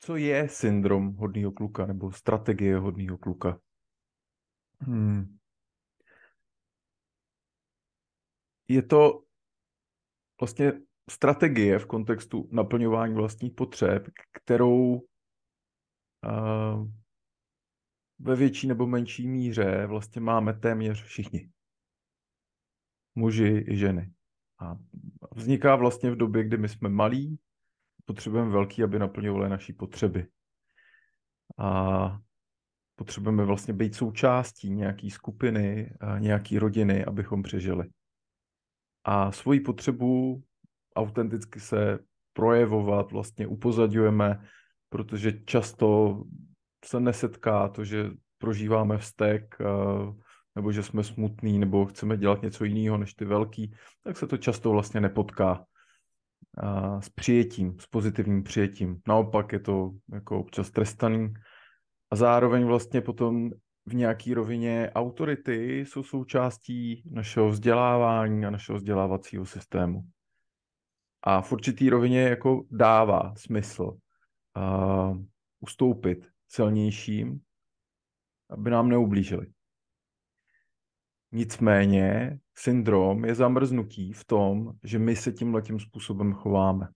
co je syndrom hodného kluka nebo strategie hodného kluka? Hmm. Je to vlastně strategie v kontextu naplňování vlastních potřeb, kterou uh, ve větší nebo menší míře vlastně máme téměř všichni. Muži i ženy. A vzniká vlastně v době, kdy my jsme malí, potřebujeme velký, aby naplňovaly naší potřeby. A potřebujeme vlastně být součástí nějaký skupiny, nějaký rodiny, abychom přežili. A svoji potřebu autenticky se projevovat vlastně upozadňujeme, protože často se nesetká to, že prožíváme vztek, nebo že jsme smutný, nebo chceme dělat něco jiného než ty velký, tak se to často vlastně nepotká s přijetím, s pozitivním přijetím. Naopak je to jako občas trestaný. A zároveň vlastně potom v nějaký rovině autority jsou součástí našeho vzdělávání a našeho vzdělávacího systému. A v určitý rovině jako dává smysl uh, ustoupit silnějším, aby nám neublížili. Nicméně syndrom je zamrznutí v tom, že my se tím letím způsobem chováme.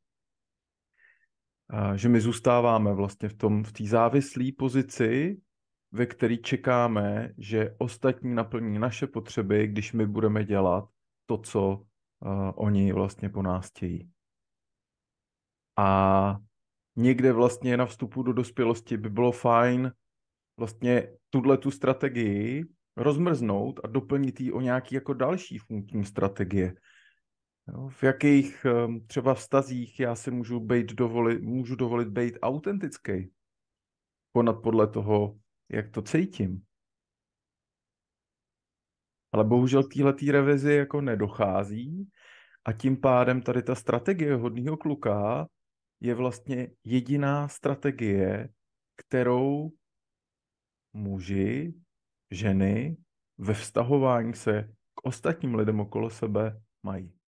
Že my zůstáváme vlastně v tom, v té závislé pozici, ve které čekáme, že ostatní naplní naše potřeby, když my budeme dělat to, co uh, oni vlastně po nás chtějí. A někde vlastně na vstupu do dospělosti by bylo fajn vlastně tuhle tu strategii rozmrznout a doplnit ji o nějaký jako další funkční strategie. Jo, v jakých ehm, třeba vztazích já si můžu, být dovolit, můžu dovolit být autentický, konat podle toho, jak to cítím. Ale bohužel k téhle revizi jako nedochází a tím pádem tady ta strategie hodného kluka je vlastně jediná strategie, kterou muži ženy ve vztahování se k ostatním lidem okolo sebe mají.